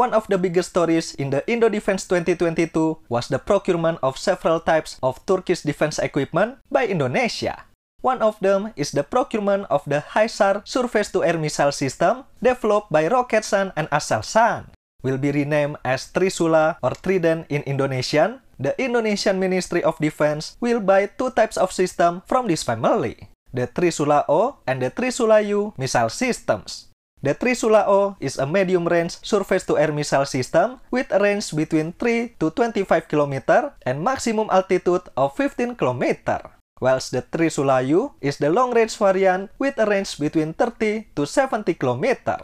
One of the biggest stories in the Indo-Defense 2022 was the procurement of several types of Turkish defense equipment by Indonesia. One of them is the procurement of the HISAR surface-to-air missile system developed by Roketsan and Aselsan. Will be renamed as Trisula or Trident in Indonesian. The Indonesian Ministry of Defense will buy two types of system from this family, the Trisula O and the Trisula U missile systems. The Trisula O is a medium-range surface-to-air missile system with a range between 3 to 25 km and maximum altitude of 15 km, whilst the Trisula U is the long-range variant with a range between 30 to 70 km.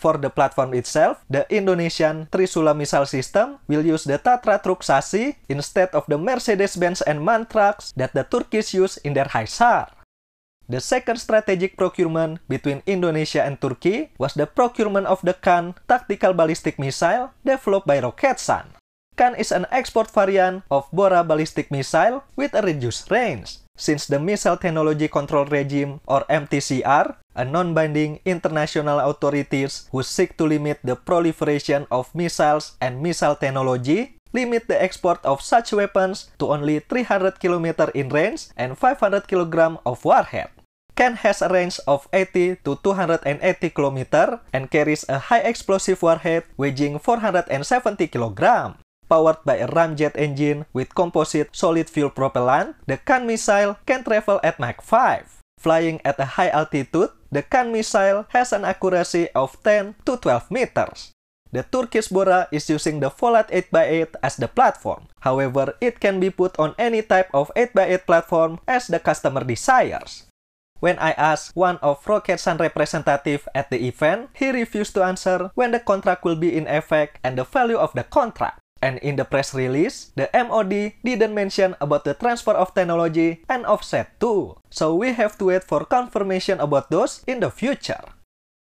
For the platform itself, the Indonesian Trisula missile system will use the Tatra truck chassis instead of the Mercedes-Benz and MAN trucks that the Turkish use in their Haisar. The second strategic procurement between Indonesia and Turkey was the procurement of the Khan tactical ballistic missile developed by Roketsan. Khan is an export variant of Bora ballistic missile with a reduced range. Since the Missile Technology Control Regime or MTCR, a non-binding international authorities who seek to limit the proliferation of missiles and missile technology, limit the export of such weapons to only 300 km in range and 500 kg of warhead. Can has a range of 80 to 280 km and carries a high explosive warhead weighing 470 kg. Powered by a ramjet engine with composite solid fuel propellant, the Can missile can travel at Mach 5. Flying at a high altitude, the Can missile has an accuracy of 10 to 12 meters. The Turkish Bora is using the Volat 8x8 as the platform. However, it can be put on any type of 8x8 platform as the customer desires. When I asked one of Rocket Sun representative at the event, he refused to answer when the contract will be in effect and the value of the contract. And in the press release, the MOD didn't mention about the transfer of technology and offset too. So we have to wait for confirmation about those in the future.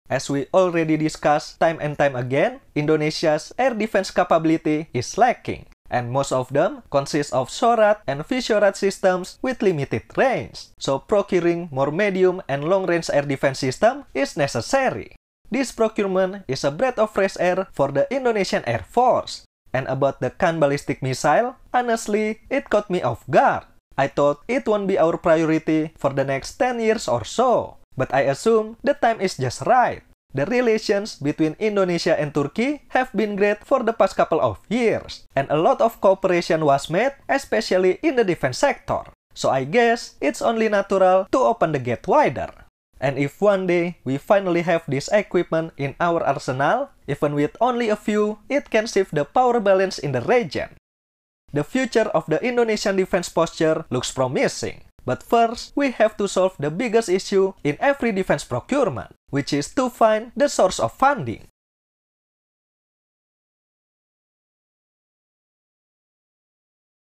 As we already discussed time and time again, Indonesia's air defense capability is lacking, and most of them consist of SORAD and Visorat systems with limited range. So procuring more medium and long-range air defense system is necessary. This procurement is a breath of fresh air for the Indonesian Air Force. And about the Khan ballistic missile, honestly, it caught me off guard. I thought it won't be our priority for the next 10 years or so. But I assume the time is just right. The relations between Indonesia and Turkey have been great for the past couple of years, and a lot of cooperation was made, especially in the defense sector. So I guess it's only natural to open the gate wider. And if one day we finally have this equipment in our arsenal, even with only a few, it can shift the power balance in the region. The future of the Indonesian defense posture looks promising. But first, we have to solve the biggest issue in every defense procurement, which is to find the source of funding.